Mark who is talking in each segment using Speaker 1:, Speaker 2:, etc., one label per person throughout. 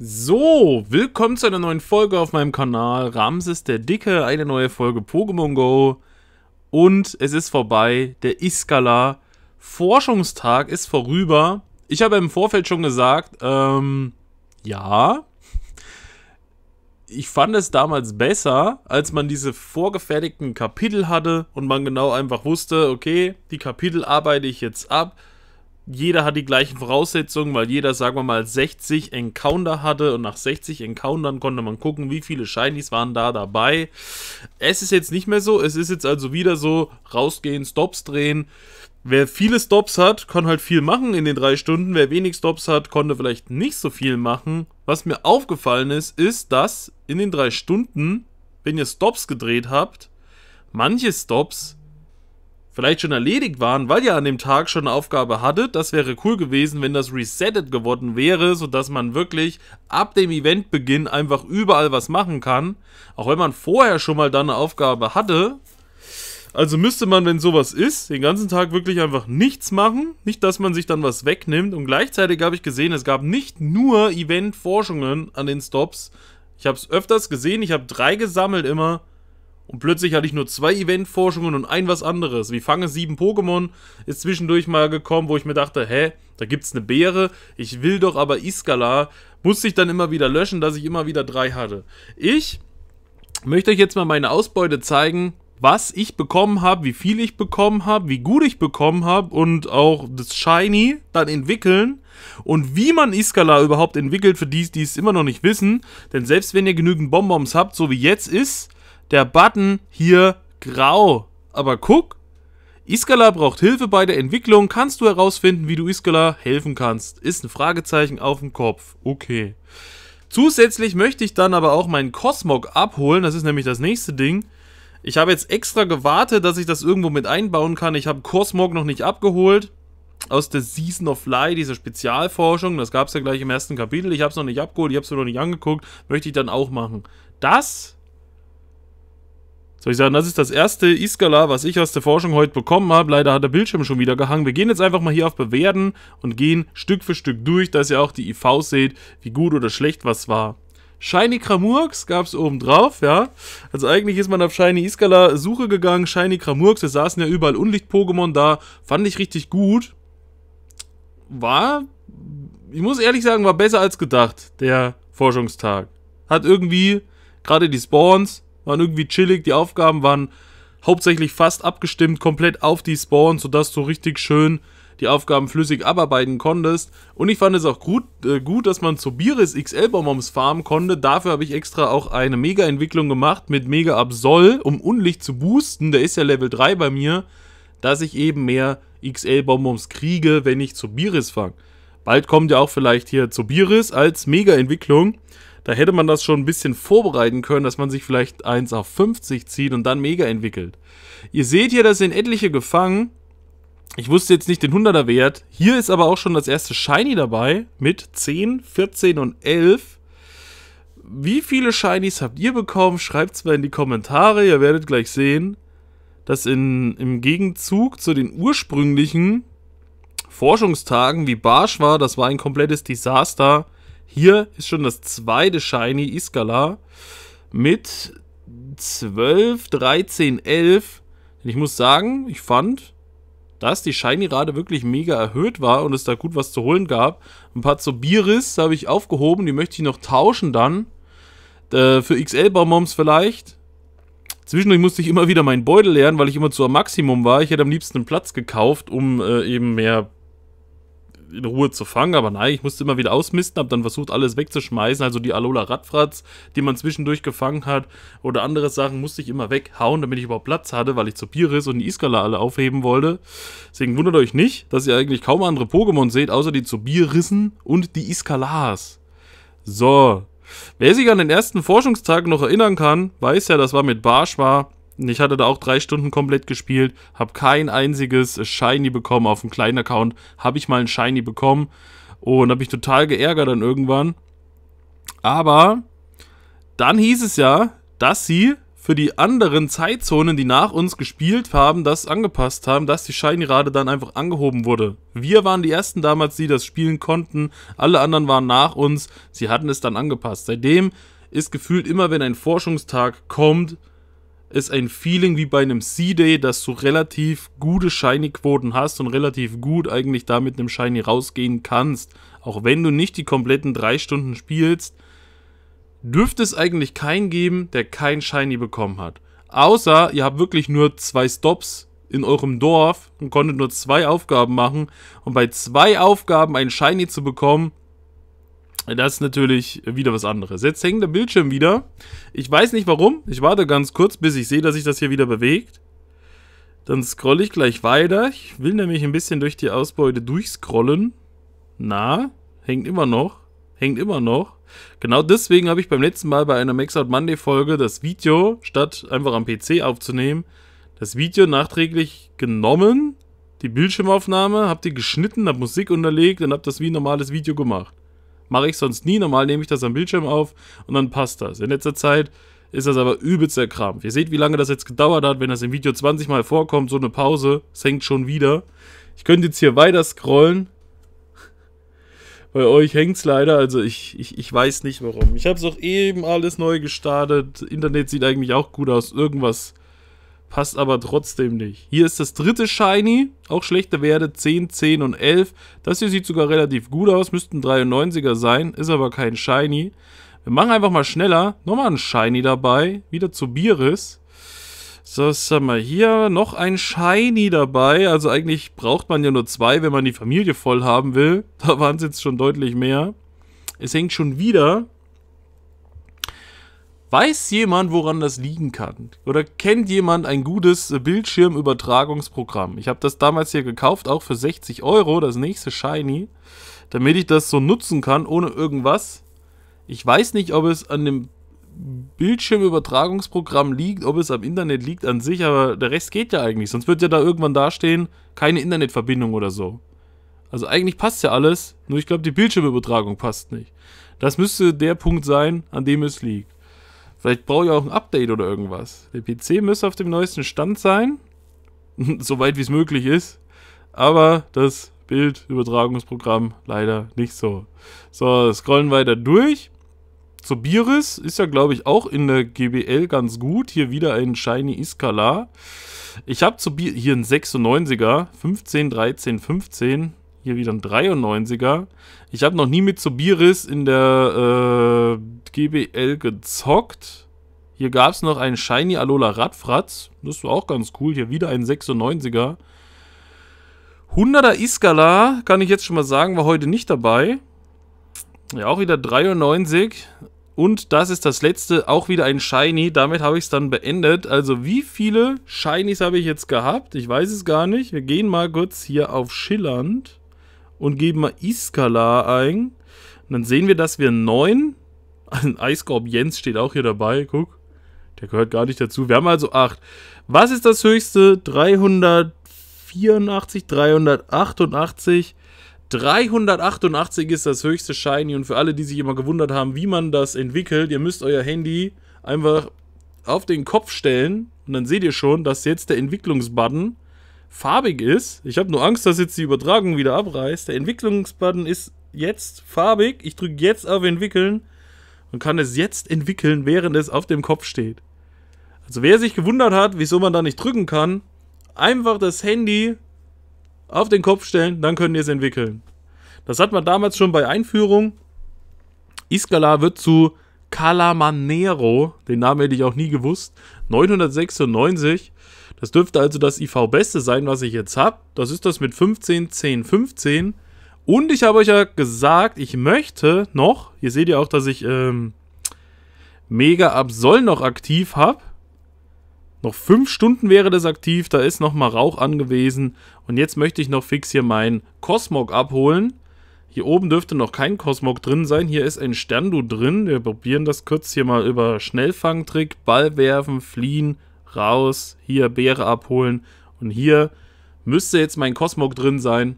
Speaker 1: So, willkommen zu einer neuen Folge auf meinem Kanal. Ramses der Dicke, eine neue Folge Pokémon Go. Und es ist vorbei, der Iskala Forschungstag ist vorüber. Ich habe im Vorfeld schon gesagt, ähm, ja. Ich fand es damals besser, als man diese vorgefertigten Kapitel hatte und man genau einfach wusste, okay, die Kapitel arbeite ich jetzt ab jeder hat die gleichen Voraussetzungen, weil jeder, sagen wir mal, 60 Encounter hatte und nach 60 Encountern konnte man gucken, wie viele Shinies waren da dabei. Es ist jetzt nicht mehr so, es ist jetzt also wieder so, rausgehen, Stops drehen. Wer viele Stops hat, kann halt viel machen in den drei Stunden. Wer wenig Stops hat, konnte vielleicht nicht so viel machen. Was mir aufgefallen ist, ist, dass in den drei Stunden, wenn ihr Stops gedreht habt, manche Stops vielleicht schon erledigt waren, weil ihr an dem Tag schon eine Aufgabe hattet. Das wäre cool gewesen, wenn das resettet geworden wäre, sodass man wirklich ab dem Eventbeginn einfach überall was machen kann. Auch wenn man vorher schon mal dann eine Aufgabe hatte. Also müsste man, wenn sowas ist, den ganzen Tag wirklich einfach nichts machen. Nicht, dass man sich dann was wegnimmt. Und gleichzeitig habe ich gesehen, es gab nicht nur Eventforschungen an den Stops. Ich habe es öfters gesehen, ich habe drei gesammelt immer. Und plötzlich hatte ich nur zwei Eventforschungen und ein was anderes. Wie fange sieben Pokémon ist zwischendurch mal gekommen, wo ich mir dachte, hä, da gibt's eine Beere, ich will doch aber Iskala. Musste ich dann immer wieder löschen, dass ich immer wieder drei hatte. Ich möchte euch jetzt mal meine Ausbeute zeigen, was ich bekommen habe, wie viel ich bekommen habe, wie gut ich bekommen habe und auch das Shiny dann entwickeln und wie man Iskala überhaupt entwickelt, für die, die es immer noch nicht wissen. Denn selbst wenn ihr genügend Bonbons habt, so wie jetzt ist, der Button hier grau. Aber guck, Iskala braucht Hilfe bei der Entwicklung. Kannst du herausfinden, wie du Iskala helfen kannst? Ist ein Fragezeichen auf dem Kopf. Okay. Zusätzlich möchte ich dann aber auch meinen Cosmog abholen. Das ist nämlich das nächste Ding. Ich habe jetzt extra gewartet, dass ich das irgendwo mit einbauen kann. Ich habe Cosmog noch nicht abgeholt. Aus der Season of Lie, dieser Spezialforschung. Das gab es ja gleich im ersten Kapitel. Ich habe es noch nicht abgeholt, ich habe es mir noch nicht angeguckt. Möchte ich dann auch machen. Das soll ich sagen, das ist das erste Iskala, was ich aus der Forschung heute bekommen habe. Leider hat der Bildschirm schon wieder gehangen. Wir gehen jetzt einfach mal hier auf Bewerten und gehen Stück für Stück durch, dass ihr auch die IVs seht, wie gut oder schlecht was war. Shiny Kramurks gab es oben drauf, ja. Also eigentlich ist man auf Shiny Iskala Suche gegangen, Shiny Kramurks, es saßen ja überall Unlicht-Pokémon da, fand ich richtig gut. War, ich muss ehrlich sagen, war besser als gedacht, der Forschungstag. Hat irgendwie, gerade die Spawns, waren irgendwie chillig, die Aufgaben waren hauptsächlich fast abgestimmt, komplett auf die Spawns, sodass du richtig schön die Aufgaben flüssig abarbeiten konntest. Und ich fand es auch gut, äh, gut dass man zu Biris XL Bonbons farmen konnte. Dafür habe ich extra auch eine Mega-Entwicklung gemacht mit Mega Absol, um Unlicht zu boosten. Der ist ja Level 3 bei mir, dass ich eben mehr XL Bonbons kriege, wenn ich zu Biris fange. Bald kommt ja auch vielleicht hier zu Biris als Mega-Entwicklung. Da hätte man das schon ein bisschen vorbereiten können, dass man sich vielleicht 1 auf 50 zieht und dann mega entwickelt. Ihr seht hier, das sind etliche gefangen. Ich wusste jetzt nicht den 100er Wert. Hier ist aber auch schon das erste Shiny dabei mit 10, 14 und 11. Wie viele Shinies habt ihr bekommen? Schreibt es mal in die Kommentare. Ihr werdet gleich sehen, dass in, im Gegenzug zu den ursprünglichen Forschungstagen wie Barsch war, das war ein komplettes Desaster. Hier ist schon das zweite Shiny Iskala mit 12, 13, 11. Ich muss sagen, ich fand, dass die Shiny-Rate wirklich mega erhöht war und es da gut was zu holen gab. Ein paar Zobiris habe ich aufgehoben, die möchte ich noch tauschen dann. Äh, für XL-Baumoms vielleicht. Zwischendurch musste ich immer wieder meinen Beutel leeren, weil ich immer zu einem Maximum war. Ich hätte am liebsten einen Platz gekauft, um äh, eben mehr in Ruhe zu fangen, aber nein, ich musste immer wieder ausmisten, habe dann versucht, alles wegzuschmeißen, also die Alola Radfratz, die man zwischendurch gefangen hat oder andere Sachen musste ich immer weghauen, damit ich überhaupt Platz hatte, weil ich zu Piris und die Iskala alle aufheben wollte. Deswegen wundert euch nicht, dass ihr eigentlich kaum andere Pokémon seht, außer die zu Bierrissen und die Iskalas. So, Wer sich an den ersten Forschungstag noch erinnern kann, weiß ja, das war mit Barsch war. Ich hatte da auch drei Stunden komplett gespielt, habe kein einziges Shiny bekommen. Auf einem kleinen Account habe ich mal ein Shiny bekommen und habe mich total geärgert dann irgendwann. Aber dann hieß es ja, dass sie für die anderen Zeitzonen, die nach uns gespielt haben, das angepasst haben, dass die Shiny-Rate dann einfach angehoben wurde. Wir waren die ersten damals, die das spielen konnten. Alle anderen waren nach uns. Sie hatten es dann angepasst. Seitdem ist gefühlt immer, wenn ein Forschungstag kommt, ist ein Feeling wie bei einem C-Day, dass du relativ gute Shiny-Quoten hast und relativ gut eigentlich da mit einem Shiny rausgehen kannst. Auch wenn du nicht die kompletten drei Stunden spielst, dürfte es eigentlich keinen geben, der kein Shiny bekommen hat. Außer ihr habt wirklich nur zwei Stops in eurem Dorf und konntet nur zwei Aufgaben machen. Und bei zwei Aufgaben ein Shiny zu bekommen, das ist natürlich wieder was anderes. Jetzt hängt der Bildschirm wieder. Ich weiß nicht warum. Ich warte ganz kurz, bis ich sehe, dass sich das hier wieder bewegt. Dann scrolle ich gleich weiter. Ich will nämlich ein bisschen durch die Ausbeute durchscrollen. Na, hängt immer noch. Hängt immer noch. Genau deswegen habe ich beim letzten Mal bei einer Max Out Monday Folge das Video, statt einfach am PC aufzunehmen, das Video nachträglich genommen, die Bildschirmaufnahme, habe die geschnitten, habe Musik unterlegt und habe das wie ein normales Video gemacht. Mache ich sonst nie. Normal nehme ich das am Bildschirm auf und dann passt das. In letzter Zeit ist das aber übelst erkrampft. Ihr seht, wie lange das jetzt gedauert hat, wenn das im Video 20 Mal vorkommt, so eine Pause. Es hängt schon wieder. Ich könnte jetzt hier weiter scrollen. Bei euch hängt es leider, also ich, ich, ich weiß nicht warum. Ich habe es auch eben alles neu gestartet. Internet sieht eigentlich auch gut aus. Irgendwas passt aber trotzdem nicht. Hier ist das dritte Shiny, auch schlechte Werte, 10, 10 und 11. Das hier sieht sogar relativ gut aus, Müsste ein 93er sein, ist aber kein Shiny. Wir machen einfach mal schneller, nochmal ein Shiny dabei, wieder zu Biris. So, was haben wir hier? Noch ein Shiny dabei. Also eigentlich braucht man ja nur zwei, wenn man die Familie voll haben will. Da waren es jetzt schon deutlich mehr. Es hängt schon wieder Weiß jemand, woran das liegen kann? Oder kennt jemand ein gutes Bildschirmübertragungsprogramm? Ich habe das damals hier gekauft, auch für 60 Euro, das nächste Shiny, damit ich das so nutzen kann, ohne irgendwas. Ich weiß nicht, ob es an dem Bildschirmübertragungsprogramm liegt, ob es am Internet liegt an sich, aber der Rest geht ja eigentlich. Sonst wird ja da irgendwann dastehen, keine Internetverbindung oder so. Also eigentlich passt ja alles, nur ich glaube, die Bildschirmübertragung passt nicht. Das müsste der Punkt sein, an dem es liegt. Vielleicht brauche ich auch ein Update oder irgendwas. Der PC müsste auf dem neuesten Stand sein. Soweit wie es möglich ist. Aber das Bildübertragungsprogramm leider nicht so. So, scrollen weiter durch. Biris ist ja, glaube ich, auch in der GBL ganz gut. Hier wieder ein Shiny Iskala. Ich habe hier einen 96er, 15, 13, 15. Hier wieder ein 93er. Ich habe noch nie mit Sobiris in der äh, GBL gezockt. Hier gab es noch einen Shiny Alola Radfratz. Das war auch ganz cool. Hier wieder ein 96er. 100er Iskala, kann ich jetzt schon mal sagen, war heute nicht dabei. Ja, auch wieder 93. Und das ist das letzte, auch wieder ein Shiny. Damit habe ich es dann beendet. Also wie viele Shinies habe ich jetzt gehabt? Ich weiß es gar nicht. Wir gehen mal kurz hier auf Schillernd und geben mal Iskala ein. Und dann sehen wir, dass wir 9. Also ein Eiskorb Jens steht auch hier dabei. Guck. Der gehört gar nicht dazu. Wir haben also 8. Was ist das höchste? 384, 388. 388 ist das höchste Shiny. Und für alle, die sich immer gewundert haben, wie man das entwickelt, ihr müsst euer Handy einfach auf den Kopf stellen. Und dann seht ihr schon, dass jetzt der Entwicklungsbutton farbig ist. Ich habe nur Angst, dass jetzt die Übertragung wieder abreißt. Der Entwicklungsbutton ist jetzt farbig. Ich drücke jetzt auf Entwickeln und kann es jetzt entwickeln, während es auf dem Kopf steht. Also wer sich gewundert hat, wieso man da nicht drücken kann, einfach das Handy auf den Kopf stellen, dann könnt ihr es entwickeln. Das hat man damals schon bei Einführung. Iskala wird zu Calamanero, den Namen hätte ich auch nie gewusst, 996 das dürfte also das IV-Beste sein, was ich jetzt habe. Das ist das mit 15, 10, 15. Und ich habe euch ja gesagt, ich möchte noch, hier seht ihr auch, dass ich ähm, Mega Absol noch aktiv habe. Noch 5 Stunden wäre das aktiv, da ist nochmal Rauch angewiesen. Und jetzt möchte ich noch fix hier meinen Cosmog abholen. Hier oben dürfte noch kein Cosmog drin sein. Hier ist ein Sterndu drin. Wir probieren das kurz hier mal über Schnellfangtrick, Ball werfen, fliehen, raus, hier Beere abholen und hier müsste jetzt mein Cosmog drin sein.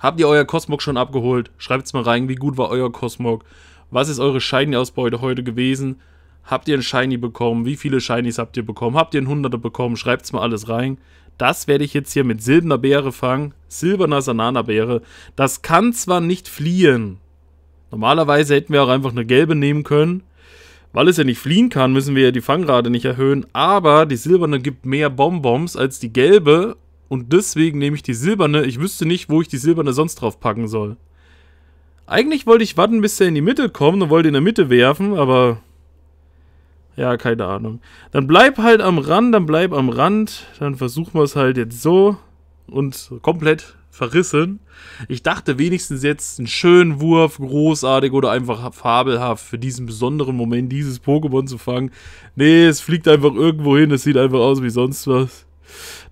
Speaker 1: Habt ihr euer Cosmog schon abgeholt? Schreibt es mal rein, wie gut war euer Cosmog? Was ist eure Shiny-Ausbeute heute gewesen? Habt ihr ein Shiny bekommen? Wie viele Shinies habt ihr bekommen? Habt ihr ein Hunderter bekommen? Schreibt es mal alles rein. Das werde ich jetzt hier mit silberner Beere fangen. Silberner Sananabeere. Das kann zwar nicht fliehen. Normalerweise hätten wir auch einfach eine gelbe nehmen können. Weil es ja nicht fliehen kann, müssen wir ja die Fangrate nicht erhöhen. Aber die silberne gibt mehr Bonbons als die gelbe. Und deswegen nehme ich die silberne. Ich wüsste nicht, wo ich die silberne sonst drauf packen soll. Eigentlich wollte ich warten, bis er in die Mitte kommt und wollte in der Mitte werfen, aber... Ja, keine Ahnung. Dann bleib halt am Rand, dann bleib am Rand. Dann versuchen wir es halt jetzt so und komplett verrissen. Ich dachte wenigstens jetzt einen schönen Wurf, großartig oder einfach fabelhaft für diesen besonderen Moment, dieses Pokémon zu fangen. Nee, es fliegt einfach irgendwo hin, es sieht einfach aus wie sonst was.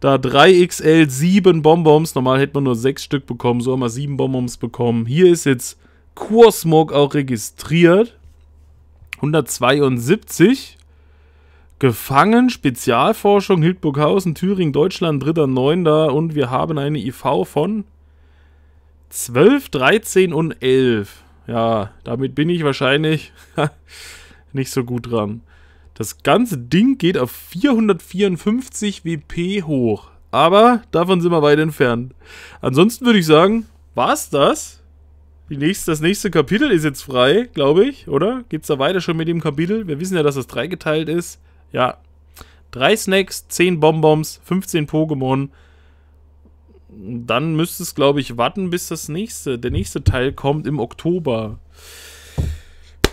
Speaker 1: Da 3XL 7 Bonbons, normal hätte man nur 6 Stück bekommen, so haben wir 7 Bonbons bekommen. Hier ist jetzt Kursmog auch registriert. 172. Gefangen, Spezialforschung, Hildburghausen, Thüringen, Deutschland, dritter, neunter. Und wir haben eine IV von 12, 13 und 11. Ja, damit bin ich wahrscheinlich nicht so gut dran. Das ganze Ding geht auf 454 WP hoch. Aber davon sind wir weit entfernt. Ansonsten würde ich sagen, war's das? Nächste, das nächste Kapitel ist jetzt frei, glaube ich, oder? Geht's da weiter schon mit dem Kapitel? Wir wissen ja, dass das dreigeteilt ist. Ja. Drei Snacks, zehn Bonbons, 15 Pokémon. Dann müsste es, glaube ich, warten, bis das nächste, der nächste Teil kommt im Oktober.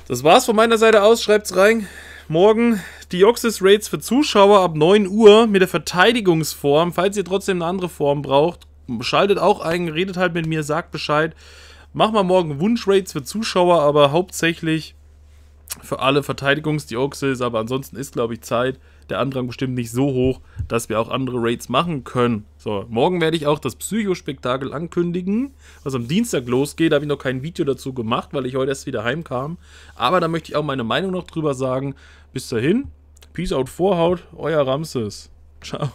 Speaker 1: Das war's von meiner Seite aus. Schreibt's rein. Morgen Dioxys Raids für Zuschauer ab 9 Uhr mit der Verteidigungsform. Falls ihr trotzdem eine andere Form braucht, schaltet auch ein, redet halt mit mir, sagt Bescheid. Mach mal morgen wunsch Raids für Zuschauer, aber hauptsächlich für alle Verteidigungs-Dioxys, aber ansonsten ist, glaube ich, Zeit der Andrang bestimmt nicht so hoch, dass wir auch andere Raids machen können. So, morgen werde ich auch das Psychospektakel ankündigen, was am Dienstag losgeht. Da habe ich noch kein Video dazu gemacht, weil ich heute erst wieder heimkam. Aber da möchte ich auch meine Meinung noch drüber sagen. Bis dahin, Peace out Vorhaut, euer Ramses. Ciao.